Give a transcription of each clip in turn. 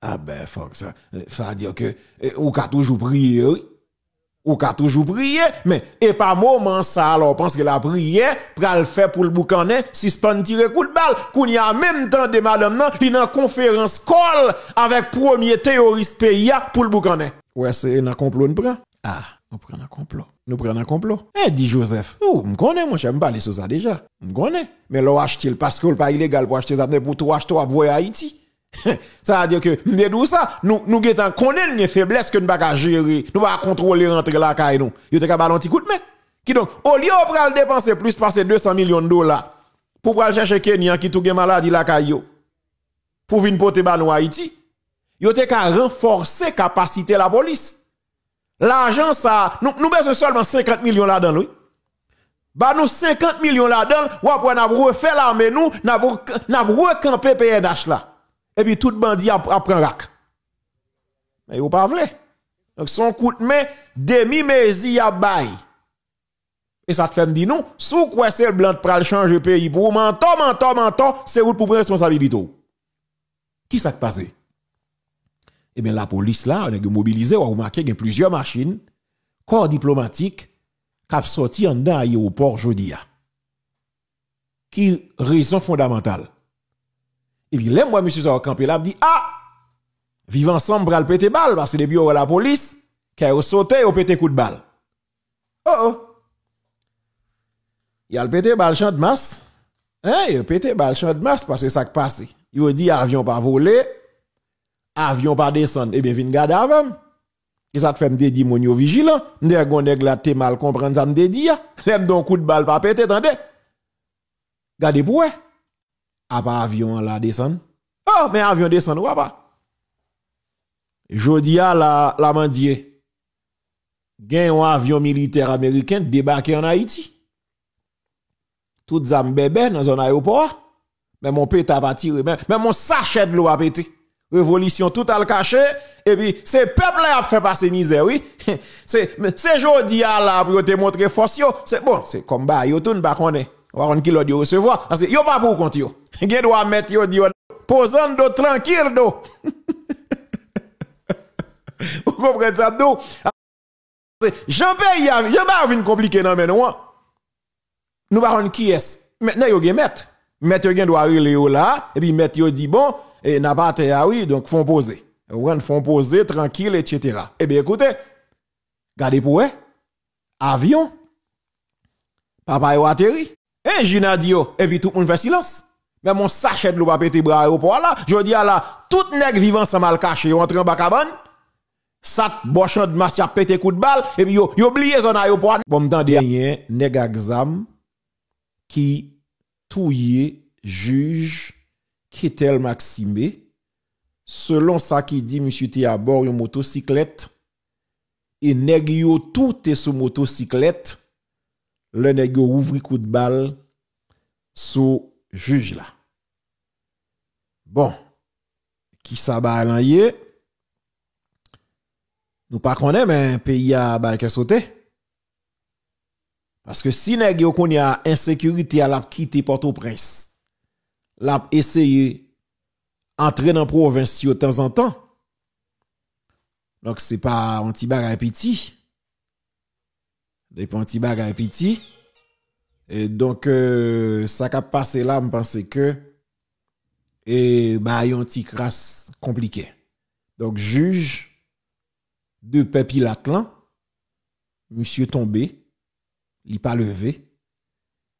Ah ben, fuck ça. Euh, ça veut dire que, euh, ou ka toujours prié, oui. Ou toujours prié, mais, et pas moment ça, alors, pense que la prière, pral faire pour le boucanet, suspend tirer coup de balle. Qu'on y a même temps de madame, nan, il conférence call avec premier théoriste pays pour le boucanet. Ouais, c'est un complot, nous prend. Ah, nous prenons un complot. Nous prenons un complot. Eh, dit Joseph. Oh, me connais, moi, j'aime pas les choses déjà. Me connais. Mais l'on achète parce que le pas illégal pour acheter ça, pour tout acheter à Haïti. ça veut dire que nous avons ça, nous nous connait une faiblesse que nous pas gérer, nous pas contrôler rentrer la caille nous. Yo te ka ballon petit coup de donc au lieu de dépenser plus passer 200 millions de dollars pour pral chercher Kenyan qui tout maladie la pour venir porter ballon Haïti. Yo te ka renforcer capacité la police. L'argent ça nous nous besoin seulement 50 millions là-dedans oui. Ba nous 50 millions là-dedans, ou après refaire l'armée nous, n'a n'a recamper PNH là et puis tout bandit un rack. Mais vous pas Donc son coup de main demi mesi a bail. Et ça te fait dire nous, sous quoi c'est le blanc pral changer pays pour menton menton menton, c'est route pour prendre responsabilité. Qui s'est passé Eh bien la police là, on a mobilisé, on a remarqué qu'il plusieurs machines corps diplomatique qui sorti en aéroport aujourd'hui. Qui raison fondamentale et puis, les moi, monsieur camp Campé, là, dit, ah, vivre ensemble, bral pété balle, parce que depuis, on la police, qui a sauté, on pété coup de balle. Oh oh. Il a le pété balle champ de masse. Hein, il a pété balle champ de masse parce que ça a passé. Il a dit, avion pas volé, avion pas descendre. Eh bien, viens garder avant. Et ça te fait me mon yo vigilant. M'de te mal comprendre ça me dédier. L'aime donc coup de balle pas pété, attendez. Gardez pour ah pas avion là descend. Oh, ah, mais avion descend, ou pas? Jodia la, la mandie. Gen un avion militaire américain débarqué en Haïti. Tout zam bébé dans un aéroport. Mais mon peut pas tiré, mais, mon sachet de l'eau a pété. Révolution tout à le cacher. Et puis, c'est peuple là a fait passer misère, oui. c'est, c'est a là pour te montrer force, C'est bon, c'est comme bah, yo tout pas bah, connaît. On va qui l'a dit recevoir. Parce yo pas pour compte yo gen doit mettre yo posant tranquille do vous comprenez ça do Jean Pierre a pas venir compliquer mais on hein. nous pas qui est maintenant yo gen mettre mettre yo doit là et puis mettre yo dit bon et n'a pas ah oui donc font poser on font poser tranquille etc. Eh bien écoutez gardez pour eux avion papa yo atterri et Gina dit et puis tout le monde fait silence Men moun sachet lou pa pete bra ayopwa la Jou di ala Tout neg vivan sa mal kache Yow entran baka ban Sat boshan d'masyap pete kout bal Ebi yow blye zon ayopwa Poum dan denyen Neg aksam Ki Touye Juge Kitel Maksime Selon sa ki di Mishu te abor yon motosiklet E neg yow tout te sou motosiklet Le neg yow ouvri kout bal Sou Yon motosiklet Juge la Bon Ki sa bay lan ye Nou pa konen men peyi a bay kesote Paske si neg yo konen a Insekurite a lap kite porto pres Lap eseye Entre nan provinciyo Tan zan tan Nonk se pa On ti bag a epiti Dey pa on ti bag a epiti Et donc, euh, ça a passé là, je que, et, bah, y a un petit crasse compliqué. Donc, juge de Pépi Latlan, monsieur tombé, il pas levé,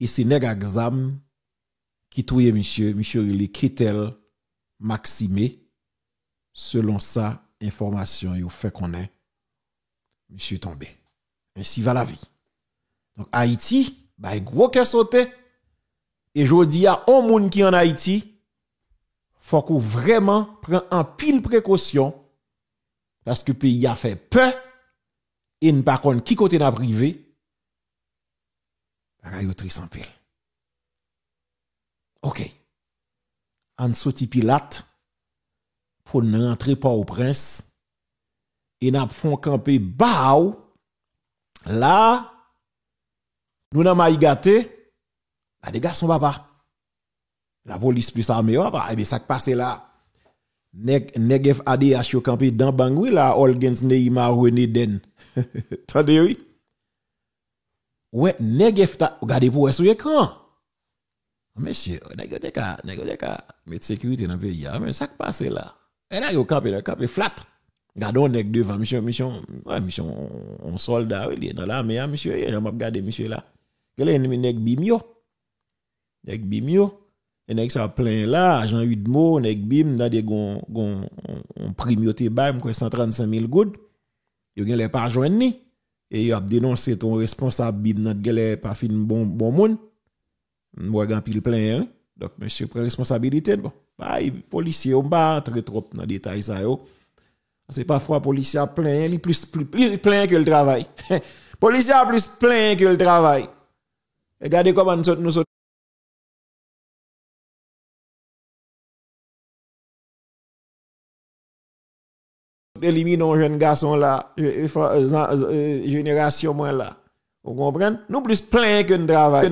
et c'est Negaxam exam qui touye monsieur, monsieur il Ketel Maximé, selon sa information, au fait qu'on est, monsieur tombé. Ainsi va la vie. Donc, Haïti, ba yi gwo ke sote, e jodi ya on moun ki an Haiti, fokou vreman pren an pil prekosyon, paske pi ya fe pe, e n pa kon ki kote na prive, rayotri san pil. Ok, an soti pi lat, pou nan entre pa ou prens, e nan fon kampe ba ou, la, Nous n'avons pas gâté, la des garçons papa. La police plus armée papa, ah, et eh bien ça qui passe là. Negef ADH yo campé dans Bangui là, Olgens Neymar René Den. Tandé oui. Ouais, Negef ta, regardez pour sur écran. Monsieur, Negef te ka, t'es te ka, mettre sécurité dans le pays, ah, mais ça qui passe là. Et là, yo campé, là, campé flat. Gardons nèg devant, monsieur, monsieur, ouais, monsieur, on soldat, il est dans l'armée, ah, monsieur, il m'a regardé, monsieur là. Quel est nèg bim yo? Nèg bim yo. Et nèg ça plein là, Jean mots, nèg bim dans des gon gon on prime yo te bay 135 000 goud. Yo gen les pas joindre ni et yo a dénoncé ton responsable bim nèg gele pas fin bon bon moun. Moi gan pile plein hein. Donc monsieur prend responsabilité bon. Bah, policier on très trop dans détail ça yo. C'est parfois policier plein, il plus plus plein que le travail. policier plus plein que le travail. Regardez comment nous sommes. Nous Éliminons jeune garçon là, génération moins là. Vous comprenez? Nous plus plein que Un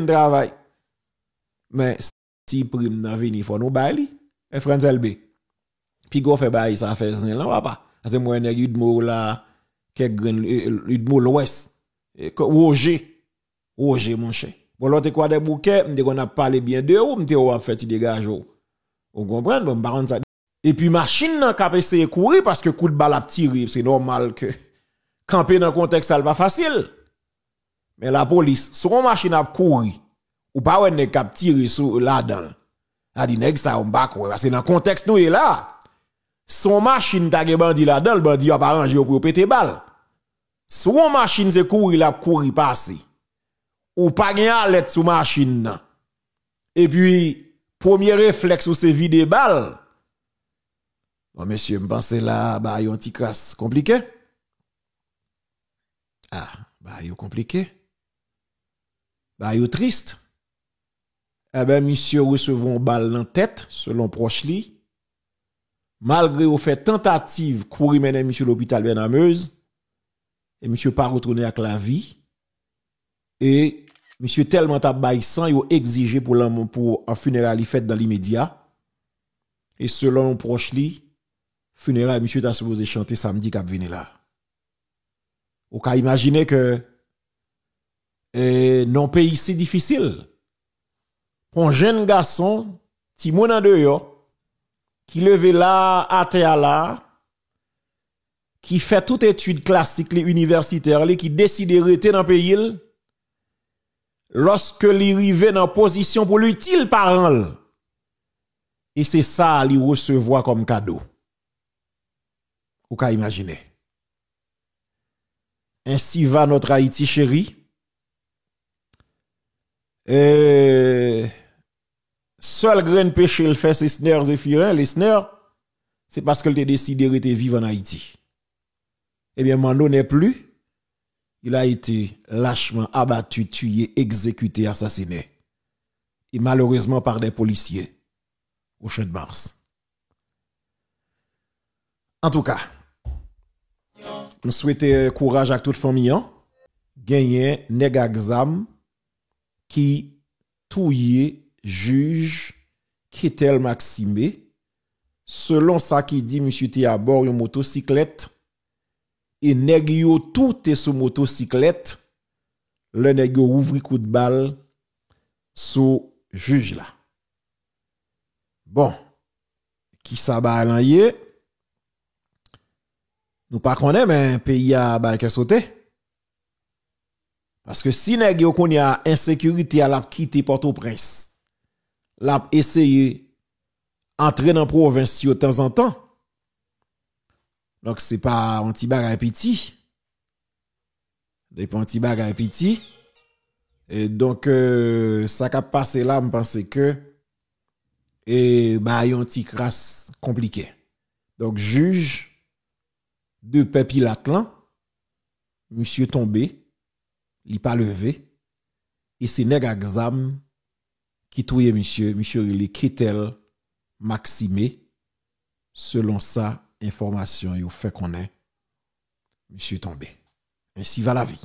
travail. Mais si prime Dans venir il faut nous bailler. Et eh, France LB. Puis go fait bail, ça fait zin là, papa. C'est moi, nèg Udmo là, quelques euh, Udmo l'ouest. Eh, Roger. Roger, mon cher. Bon lote kwa bon, de bouke, mde kon ap pale bien de ou, mde ou ap feti degaj ou. Ou kompren, bon baran sa. E pi masin nan kape se ye kouri, paske kout bal ap tiri, se normal ke. Kampen nan konteks al pa fasil. Men la polis, son masin ap kouri, ou pa wen ne kap tiri sou la dan. Adi neg sa yon bak wè, paske nan konteks nou e la. Son masin ta ge ban di la dan, ban di wap aranje yo pou yo pete bal. Son masin se kouri, la kouri pasi. ou pas à' l'être sous machine Et puis, premier réflexe ou c'est vide balle. Bon, monsieur, me pense là, bah, yon petit crasse compliqué. Ah, bah, yon compliqué. Bah, yon triste. Eh ben, monsieur, recevons balle dans tête, selon proche Malgré au fait tentative, courir mener monsieur l'hôpital Benameuse. Et monsieur pas retourné avec la vie. Et monsieur tellement t'a sans yo exigé pour l'amour pour un funérail fait dans l'immédiat et selon proche li funérail monsieur t'a supposé chanter samedi qu'il venir là ou ka imaginer que euh, non pays c'est difficile un jeune garçon Timon moun qui levé là à là qui fait toute étude classique les universitaires qui décide de rester dans le pays lorsque les rive en position pour l'utile parole. et c'est ça se recevoir comme cadeau ou qu'à imaginer ainsi va notre Haïti chérie euh, seul grain péché le fait c'est et Zéphirin les Sner c'est parce qu'elle a décidé de vivre en Haïti eh bien Mando n'est plus il a été lâchement abattu, tué, exécuté, assassiné. Et malheureusement par des policiers au Champ de Mars. En tout cas, je souhaite euh, courage à toute famille. Hein. Gagner negaxam qui touye juge qu'est-elle Maxime selon ça qui dit monsieur était à bord une motocyclette E negyo tout te sou motosiklet, le negyo ouvri kou de bal sou juj la. Bon, ki sa ba lan ye? Nou pa konen men peyi a bal kesote? Paske si negyo konye a ensekurity a lap kite porto pres, lap eseye antre nan provinciyo tenzantan, Donc, c'est pas un petit à petit. n'est pas un petit Et donc, euh, ça qui a passé là, je pense que, et, bah, y a un petit crasse compliqué. Donc, juge de Pépilatlan, monsieur tombé, il pas levé, et c'est nèg exam qui touille monsieur, monsieur il est Kittel Maximé, selon ça, Enformasyon yo fè konè Misi yo tombe Men si va la vi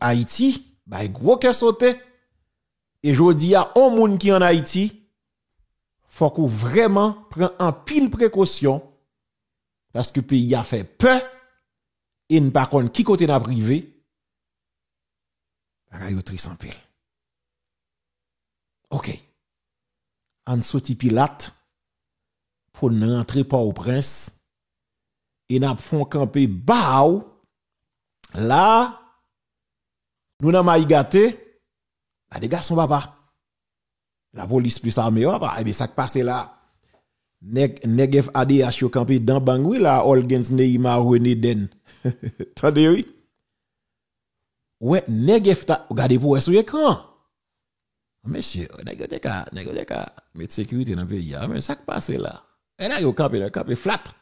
Aiti, ba e gwo ke sote E jodi ya O moun ki an Haiti Fòk ou vreman Pren an pil prekosyon Pase ki pi ya fè pe E n pa kon ki kote na brive Parayotri san pil Ok An soti pi lat An soti pi lat pour ne rentrer pas au prince. Et n'a font camper baou Là, nous n'avons pas gâté. des garçons, papa. La police plus armée, papa. Et eh bien, ça qui passe là. Negef ADH yo campé dans Bangui là, Olgens Neymar René Den. Tandé oui. Ouais, Negef ta, regardez pour sur écran. Monsieur, Negef te ka, Negef te ka, met sécurité dans le pays, hein, mais ça qui passe là. Et là, il campe, il campe, flat. flatte.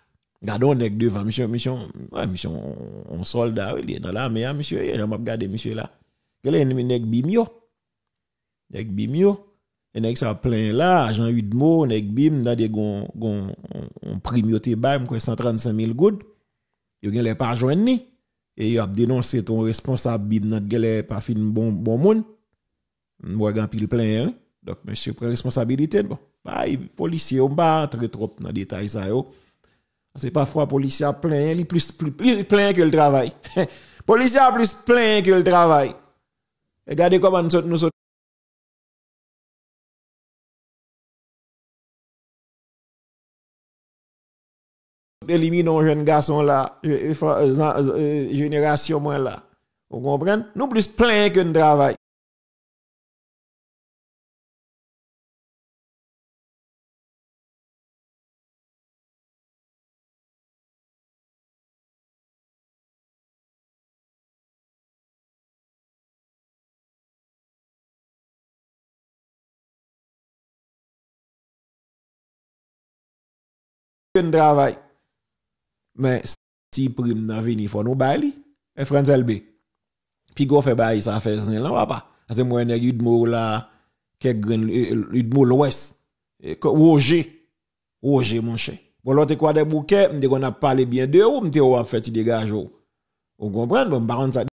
Gardons nèg devant monsieur monsieur ouais monsieur on soldat ah il est dans l'armée ah, monsieur il m'a regardé monsieur là. Quel un nèg bimio. Nèg bimio. un nèg ça plein là, de mots, nèg bim dans des gon gon on primioté ba 135 000 goud. Yo gen les pas joindre ni et yo a dénoncé ton responsable bim gars est eh, pas fin bon bon monde Moi gan pile plein hein? Donc monsieur prend responsabilité bon. Bay, polisi yon batre trop nan detay sa yo. Se pafwa, polisi a plen, li plen ke l travay. Polisi a plen ke l travay. E gade koman nou sot. Elimine yon jen gason la, euh, euh, jeneration euh, mwen la. Ou kompren? Nou plen ke l travay. un travail. Mais si prime nan vini, il faut nous bailler. Et France LB. Puis go fait bail, ça fait zné là, papa. Parce que moi, il y a là, quelques mou l'ouest. Roger. E, Roger, mon cher. Bon, l'autre quoi des bouquet m'te qu'on a parlé bien de ou, m'te ou a fait dégage ou. Vous comprenez? Bon, par contre, ça